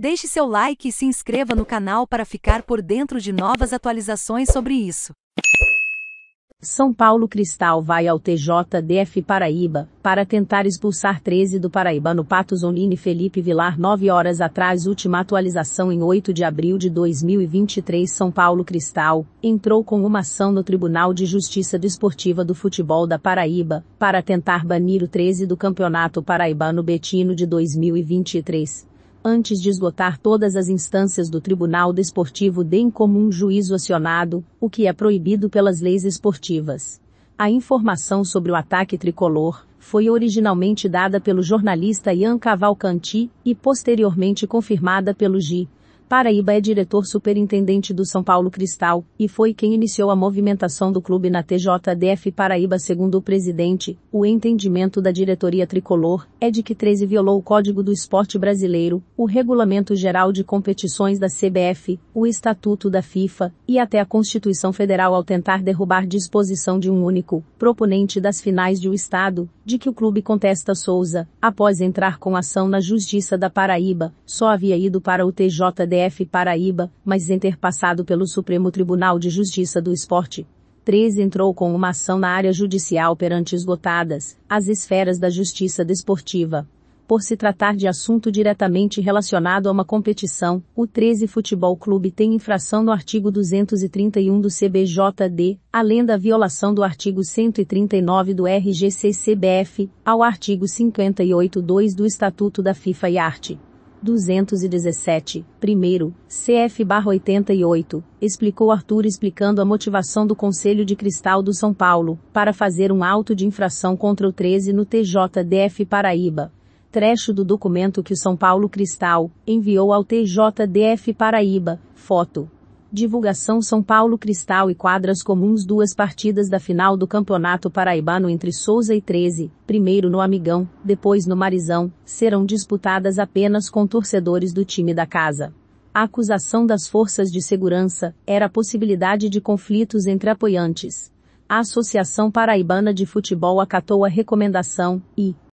Deixe seu like e se inscreva no canal para ficar por dentro de novas atualizações sobre isso. São Paulo Cristal vai ao TJDF Paraíba, para tentar expulsar 13 do Paraibano Patos Online Felipe Vilar 9 horas atrás última atualização em 8 de abril de 2023 São Paulo Cristal, entrou com uma ação no Tribunal de Justiça Desportiva do Futebol da Paraíba, para tentar banir o 13 do Campeonato Paraibano Betino de 2023 antes de esgotar todas as instâncias do Tribunal Desportivo de em comum juízo acionado, o que é proibido pelas leis esportivas. A informação sobre o ataque tricolor foi originalmente dada pelo jornalista Ian Cavalcanti e posteriormente confirmada pelo G. Paraíba é diretor superintendente do São Paulo Cristal e foi quem iniciou a movimentação do clube na TJDF Paraíba, segundo o presidente, o entendimento da diretoria tricolor é de que 13 violou o Código do Esporte Brasileiro, o Regulamento Geral de Competições da CBF, o Estatuto da FIFA e até a Constituição Federal ao tentar derrubar disposição de um único proponente das finais de o um Estado, de que o clube contesta Souza, após entrar com ação na Justiça da Paraíba, só havia ido para o TJDF Paraíba, mas em ter passado pelo Supremo Tribunal de Justiça do Esporte, 3 entrou com uma ação na área judicial perante esgotadas as esferas da justiça desportiva. Por se tratar de assunto diretamente relacionado a uma competição, o 13 Futebol Clube tem infração no artigo 231 do CBJD, além da violação do artigo 139 do RGC-CBF, ao artigo 58.2 do Estatuto da FIFA e Arte. 217, primeiro, CF-88, explicou Arthur explicando a motivação do Conselho de Cristal do São Paulo para fazer um auto de infração contra o 13 no TJDF Paraíba. Trecho do documento que o São Paulo Cristal enviou ao TJDF Paraíba, foto Divulgação São Paulo Cristal e quadras comuns duas partidas da final do Campeonato Paraibano entre Souza e 13, primeiro no Amigão, depois no Marizão, serão disputadas apenas com torcedores do time da casa. A acusação das forças de segurança era a possibilidade de conflitos entre apoiantes. A Associação Paraibana de Futebol acatou a recomendação e,